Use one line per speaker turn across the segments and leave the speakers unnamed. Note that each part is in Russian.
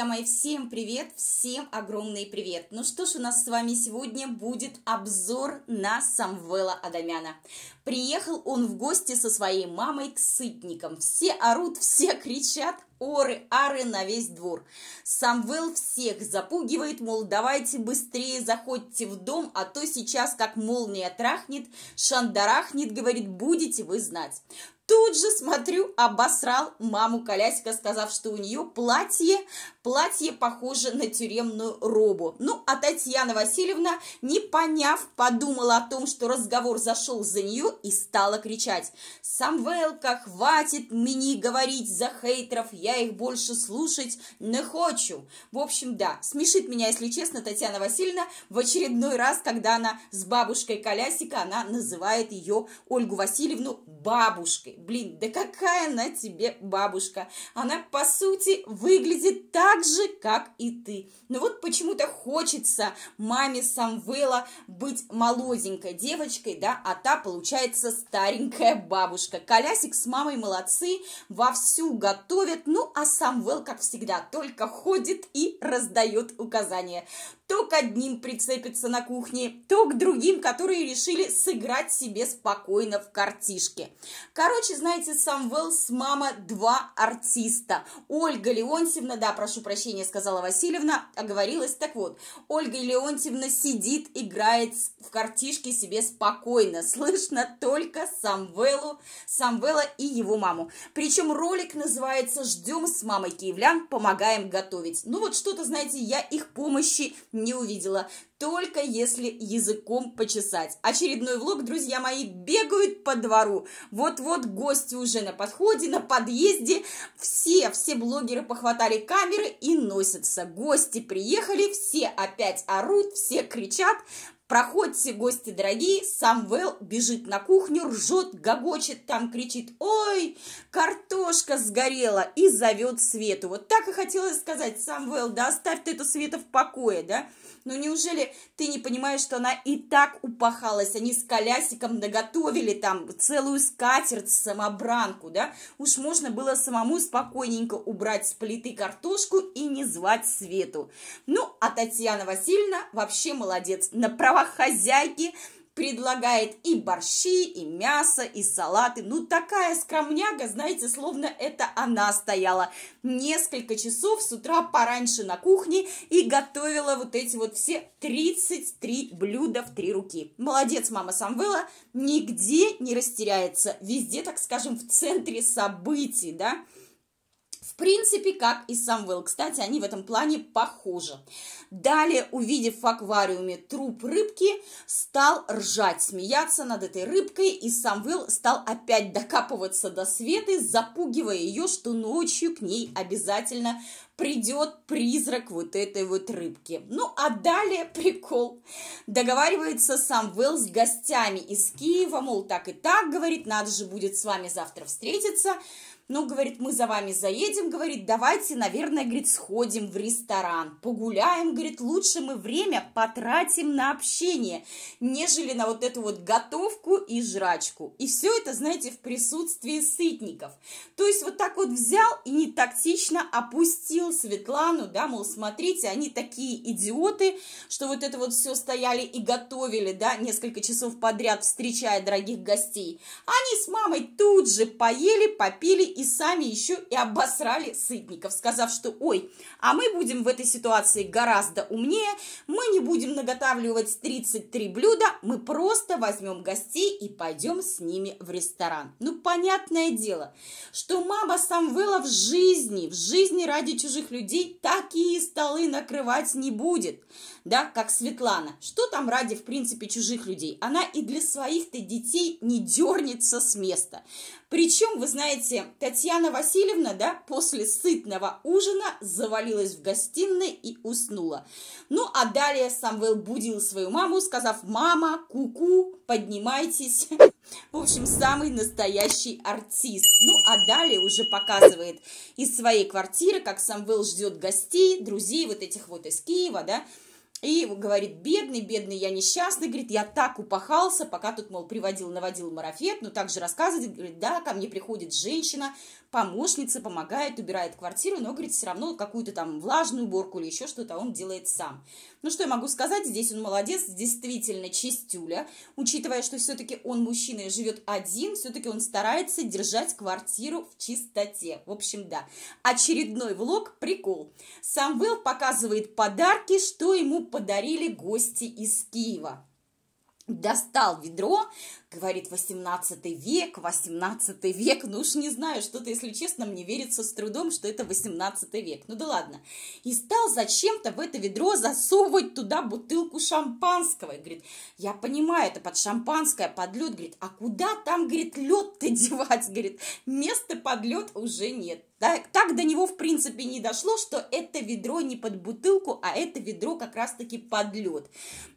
друзья мои, всем привет, всем огромный привет. Ну что ж, у нас с вами сегодня будет обзор на Самвела Адамяна. Приехал он в гости со своей мамой к сытникам. Все орут, все кричат, оры, ары на весь двор. Самвел всех запугивает, мол, давайте быстрее заходите в дом, а то сейчас как молния трахнет, шандарахнет, говорит, будете вы знать. Тут же, смотрю, обосрал маму Колясика, сказав, что у нее платье, платье похоже на тюремную робу. Ну, а Татьяна Васильевна, не поняв, подумала о том, что разговор зашел за нее и стала кричать. «Самвелка, хватит мне говорить за хейтеров, я я их больше слушать не хочу. В общем, да, смешит меня, если честно, Татьяна Васильевна в очередной раз, когда она с бабушкой Колясика, она называет ее Ольгу Васильевну бабушкой. Блин, да какая она тебе бабушка? Она, по сути, выглядит так же, как и ты. Но вот почему-то хочется маме Самвела быть молоденькой девочкой, да, а та, получается, старенькая бабушка. Колясик с мамой молодцы, вовсю готовят, но ну, а Самвел, как всегда, только ходит и раздает указания то к одним прицепится на кухне, то к другим, которые решили сыграть себе спокойно в картишке. Короче, знаете, Самвел с мама два артиста. Ольга Леонтьевна, да, прошу прощения, сказала Васильевна, оговорилась. Так вот, Ольга Леонтьевна сидит, играет в картишке себе спокойно. Слышно только Самвелу, Самвела и его маму. Причем ролик называется «Ждем с мамой киевлян, помогаем готовить». Ну вот что-то, знаете, я их помощи не увидела, только если языком почесать. Очередной влог, друзья мои, бегают по двору. Вот-вот гости уже на подходе, на подъезде. Все, все блогеры похватали камеры и носятся. Гости приехали, все опять орут, все кричат. Проходите, гости дорогие, Самвел бежит на кухню, ржет, гогочет, там кричит, ой, картошка сгорела, и зовет Свету. Вот так и хотелось сказать, Самвел, да оставь ты эту Света в покое, да? Ну неужели ты не понимаешь, что она и так упахалась, они с колясиком наготовили там целую скатерть, самобранку, да? Уж можно было самому спокойненько убрать с плиты картошку и не звать Свету. Ну, а Татьяна Васильевна вообще молодец, на права руках хозяйки предлагает и борщи, и мясо, и салаты. Ну, такая скромняга, знаете, словно это она стояла несколько часов с утра пораньше на кухне и готовила вот эти вот все 33 блюда в три руки. Молодец, мама Самвела, нигде не растеряется, везде, так скажем, в центре событий, да принципе, как и Самвел. Кстати, они в этом плане похожи. Далее, увидев в аквариуме труп рыбки, стал ржать, смеяться над этой рыбкой, и Самвел стал опять докапываться до Светы, запугивая ее, что ночью к ней обязательно придет призрак вот этой вот рыбки. Ну, а далее прикол. Договаривается сам Вэлл с гостями из Киева, мол, так и так, говорит, надо же будет с вами завтра встретиться. Ну, говорит, мы за вами заедем, говорит, давайте, наверное, говорит, сходим в ресторан, погуляем, говорит, лучше мы время потратим на общение, нежели на вот эту вот готовку и жрачку. И все это, знаете, в присутствии сытников. То есть вот так вот взял и не тактично опустил Светлану, да, мол, смотрите, они такие идиоты, что вот это вот все стояли и готовили, да, несколько часов подряд, встречая дорогих гостей. Они с мамой тут же поели, попили и сами еще и обосрали сытников, сказав, что ой, а мы будем в этой ситуации гораздо умнее, мы не будем наготавливать 33 блюда, мы просто возьмем гостей и пойдем с ними в ресторан. Ну, понятное дело, что мама Самвела в жизни, в жизни ради чужих людей такие столы накрывать не будет, да, как Светлана. Что там ради, в принципе, чужих людей? Она и для своих-то детей не дернется с места. Причем, вы знаете, Татьяна Васильевна, да, после сытного ужина завалилась в гостиной и уснула. Ну, а далее Самвел будил свою маму, сказав, мама, куку, -ку, поднимайтесь. В общем, самый настоящий артист. Ну, а далее уже показывает из своей квартиры, как Самвел ждет гостей, друзей вот этих вот из Киева, да, и говорит, бедный, бедный, я несчастный, говорит, я так упахался, пока тут, мол, приводил, наводил марафет, но ну, также рассказывает, говорит, да, ко мне приходит женщина, помощница, помогает, убирает квартиру, но, говорит, все равно какую-то там влажную уборку или еще что-то он делает сам. Ну, что я могу сказать, здесь он молодец, действительно чистюля, учитывая, что все-таки он мужчина и живет один, все-таки он старается держать квартиру в чистоте. В общем, да, очередной влог, прикол. Сам Вэл показывает подарки, что ему подарили гости из Киева достал ведро, говорит, 18 век, 18 век, ну уж не знаю, что-то, если честно, мне верится с трудом, что это 18 век, ну да ладно. И стал зачем-то в это ведро засовывать туда бутылку шампанского, и говорит, я понимаю, это под шампанское, под лед, говорит, а куда там, говорит, лед-то девать, говорит, места под лед уже нет. Так, так до него, в принципе, не дошло, что это ведро не под бутылку, а это ведро как раз-таки под лед.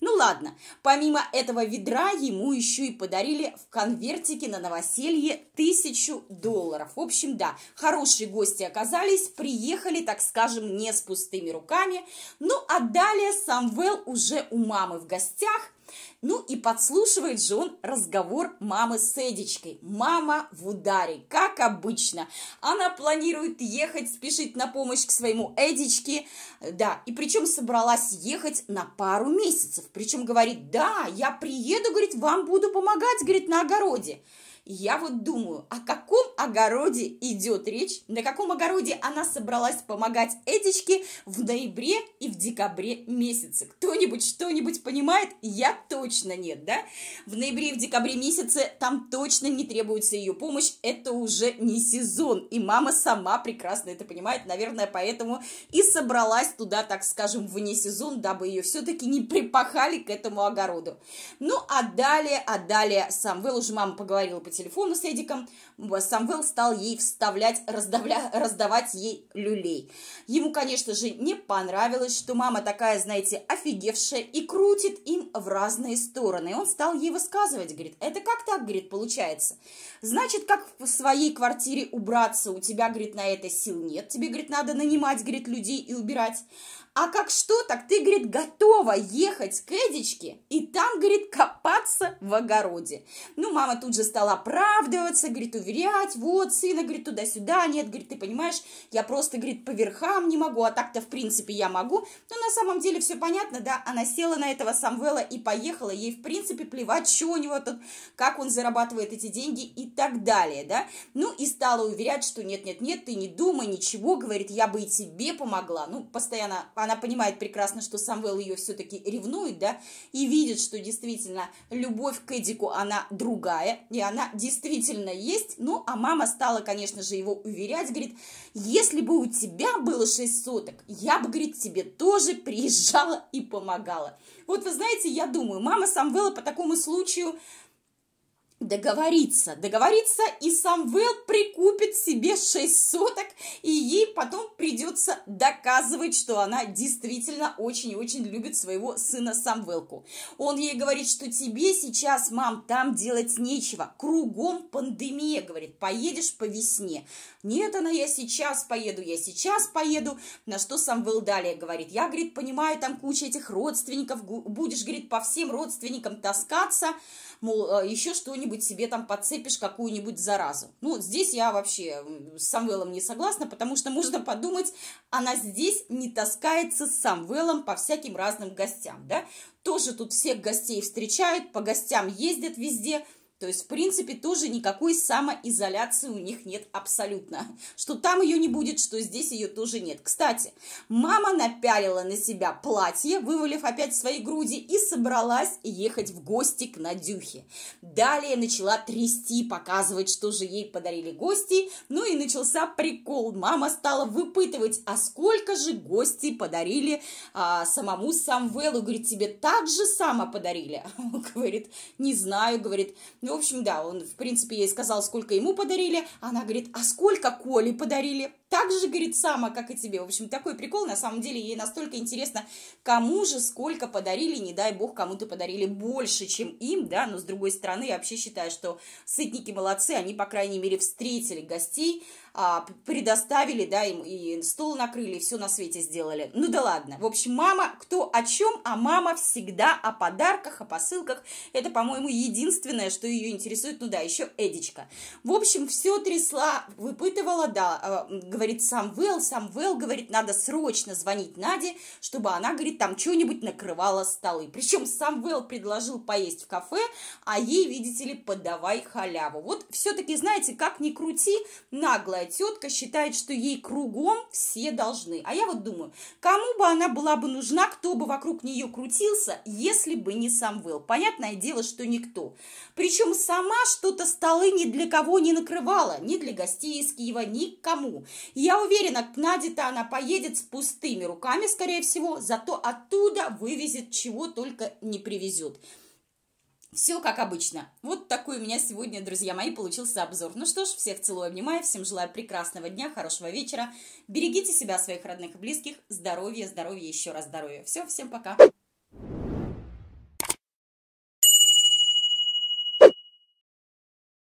Ну ладно, помимо этого этого ведра ему еще и подарили в конвертике на новоселье тысячу долларов. В общем, да, хорошие гости оказались, приехали, так скажем, не с пустыми руками. Ну, а далее Самвел уже у мамы в гостях, ну и подслушивает же он разговор мамы с Эдичкой. Мама в ударе, как обычно. Она планирует ехать, спешить на помощь к своему Эдичке. Да, и причем собралась ехать на пару месяцев. Причем говорит, да, я приеду, говорит, вам буду помогать, говорит, на огороде. Я вот думаю, о каком огороде идет речь, на каком огороде она собралась помогать Эдичке в ноябре и в декабре месяце. Кто-нибудь что-нибудь понимает? Я точно нет, да? В ноябре и в декабре месяце там точно не требуется ее помощь, это уже не сезон, и мама сама прекрасно это понимает, наверное, поэтому и собралась туда, так скажем, вне сезон, дабы ее все-таки не припахали к этому огороду. Ну, а далее, а далее сам Вэл уже мама поговорила по телефону с Эдиком, Самвел стал ей вставлять, раздавля, раздавать ей люлей. Ему, конечно же, не понравилось, что мама такая, знаете, офигевшая и крутит им в разные стороны. И он стал ей высказывать, говорит, это как так, говорит, получается? Значит, как в своей квартире убраться, у тебя, говорит, на это сил нет, тебе, говорит, надо нанимать, говорит, людей и убирать. А как что, так ты, говорит, готова ехать к Эдичке и там, говорит, копаться в огороде. Ну, мама тут же стала оправдываться, говорит, уверять, вот, сына, говорит, туда-сюда, нет, говорит, ты понимаешь, я просто, говорит, по верхам не могу, а так-то, в принципе, я могу. Но ну, на самом деле все понятно, да, она села на этого Самвела и поехала, ей, в принципе, плевать, что у него тут, как он зарабатывает эти деньги и так далее, да. Ну, и стала уверять, что нет-нет-нет, ты не думай, ничего, говорит, я бы и тебе помогла. Ну, постоянно она понимает прекрасно, что Самвел ее все-таки ревнует, да, и видит, что действительно любовь к Эдику, она другая, и она действительно есть. Ну, а мама стала, конечно же, его уверять, говорит, если бы у тебя было 6 соток, я бы, говорит, тебе тоже приезжала и помогала. Вот вы знаете, я думаю, мама Самвела по такому случаю договориться. Договориться, и Самвел прикупит себе 6 соток, и ей потом придется доказывать, что она действительно очень-очень любит своего сына Самвелку. Он ей говорит, что тебе сейчас, мам, там делать нечего, кругом пандемия, говорит, поедешь по весне. Нет, она, я сейчас поеду, я сейчас поеду, на что Самвел далее говорит, я, говорит, понимаю, там куча этих родственников, будешь, говорит, по всем родственникам таскаться, мол, э, еще что-нибудь где-нибудь себе там подцепишь какую-нибудь заразу. Ну, здесь я вообще с Самвелом не согласна, потому что можно подумать, она здесь не таскается с Самвелом по всяким разным гостям, да. Тоже тут всех гостей встречают, по гостям ездят везде – то есть, в принципе, тоже никакой самоизоляции у них нет абсолютно. Что там ее не будет, что здесь ее тоже нет. Кстати, мама напялила на себя платье, вывалив опять свои груди, и собралась ехать в гости к Надюхе. Далее начала трясти, показывать, что же ей подарили гости. Ну и начался прикол. Мама стала выпытывать, а сколько же гости подарили а, самому Самвелу. Говорит, тебе так же само подарили? говорит, не знаю, говорит, ну в общем, да, он, в принципе, ей сказал, сколько ему подарили. Она говорит, а сколько Коле подарили? Так же, говорит, сама, как и тебе. В общем, такой прикол. На самом деле, ей настолько интересно, кому же сколько подарили. Не дай бог, кому-то подарили больше, чем им, да. Но, с другой стороны, я вообще считаю, что сытники молодцы. Они, по крайней мере, встретили гостей а, предоставили, да, им и стол накрыли, все на свете сделали. Ну да ладно. В общем, мама, кто о чем, а мама всегда о подарках, о посылках. Это, по-моему, единственное, что ее интересует. Ну да, еще Эдичка. В общем, все трясла, выпытывала, да, э, говорит сам Вэл, сам Вэл говорит, надо срочно звонить Наде, чтобы она, говорит, там что-нибудь накрывала столы. Причем сам Вэл предложил поесть в кафе, а ей, видите ли, подавай халяву. Вот все-таки, знаете, как ни крути, наглая пожилая тетка считает, что ей кругом все должны. А я вот думаю, кому бы она была бы нужна, кто бы вокруг нее крутился, если бы не сам Самвел. Понятное дело, что никто. Причем сама что-то столы ни для кого не накрывала, ни для гостей из Киева, никому. Я уверена, к Наде-то она поедет с пустыми руками, скорее всего, зато оттуда вывезет чего только не привезет. Все как обычно. Вот такой у меня сегодня, друзья мои, получился обзор. Ну что ж, всех целую, обнимаю, всем желаю прекрасного дня, хорошего вечера. Берегите себя, своих родных и близких. Здоровья, здоровья, еще раз здоровья. Все, всем пока.